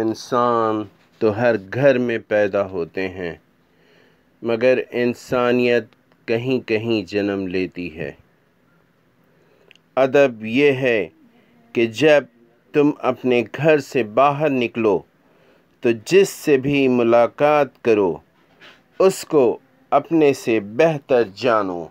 इंसान तो हर घर में पैदा होते हैं मगर इंसानियत कहीं कहीं जन्म लेती है अदब यह है कि जब तुम अपने घर से बाहर निकलो तो जिससे भी मुलाकात करो उसको अपने से बेहतर जानो